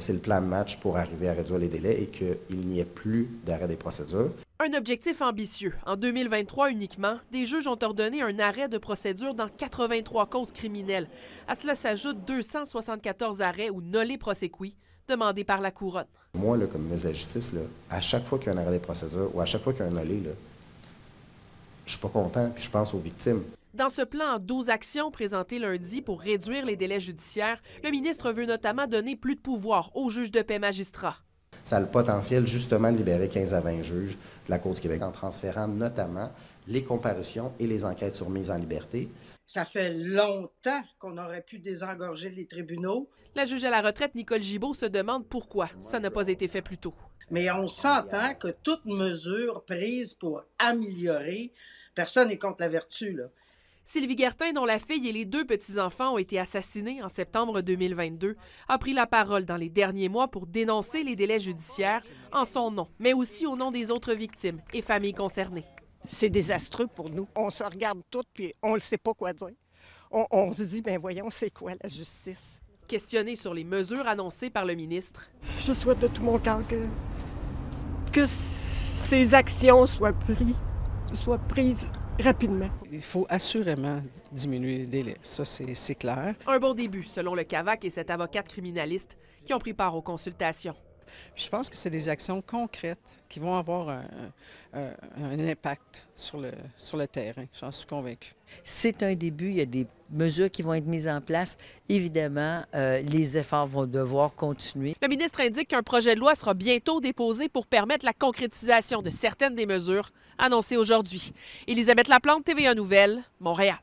c'est le plan de match pour arriver à réduire les délais et qu'il n'y ait plus d'arrêt des procédures. Un objectif ambitieux. En 2023 uniquement, des juges ont ordonné un arrêt de procédure dans 83 causes criminelles. À cela s'ajoutent 274 arrêts ou nollés prosequi demandés par la Couronne. Moi, comme ministre de la Justice, à chaque fois qu'il y a un arrêt des procédures ou à chaque fois qu'il y a un nollé, je je suis pas content, puis je pense aux victimes. Dans ce plan, 12 actions présentées lundi pour réduire les délais judiciaires, le ministre veut notamment donner plus de pouvoir aux juges de paix magistrats. Ça a le potentiel justement de libérer 15 à 20 juges de la Cour du Québec en transférant notamment les comparutions et les enquêtes sur mise en liberté. Ça fait longtemps qu'on aurait pu désengorger les tribunaux. La juge à la retraite, Nicole Gibault, se demande pourquoi ça n'a pas été fait plus tôt. Mais on s'entend que toute mesure prise pour améliorer, personne n'est contre la vertu, là. Sylvie Gertin, dont la fille et les deux petits-enfants ont été assassinés en septembre 2022, a pris la parole dans les derniers mois pour dénoncer les délais judiciaires en son nom, mais aussi au nom des autres victimes et familles concernées. C'est désastreux pour nous. On se regarde toutes puis on ne sait pas quoi dire. On, se dit, ben voyons, c'est quoi la justice? Questionné sur les mesures annoncées par le ministre. Je souhaite de tout mon cœur que, que ces actions soient soient prises rapidement. Il faut assurément diminuer le délai, ça c'est clair. Un bon début, selon le CAVAC et cette avocate criminaliste qui ont pris part aux consultations je pense que c'est des actions concrètes qui vont avoir un, impact sur le, sur terrain. J'en suis convaincue. C'est un début. Il y a des mesures qui vont être mises en place. Évidemment, euh, les efforts vont devoir continuer. Le ministre indique qu'un projet de loi sera bientôt déposé pour permettre la concrétisation de certaines des mesures annoncées aujourd'hui. Élisabeth Laplante, TVA Nouvelles, Montréal.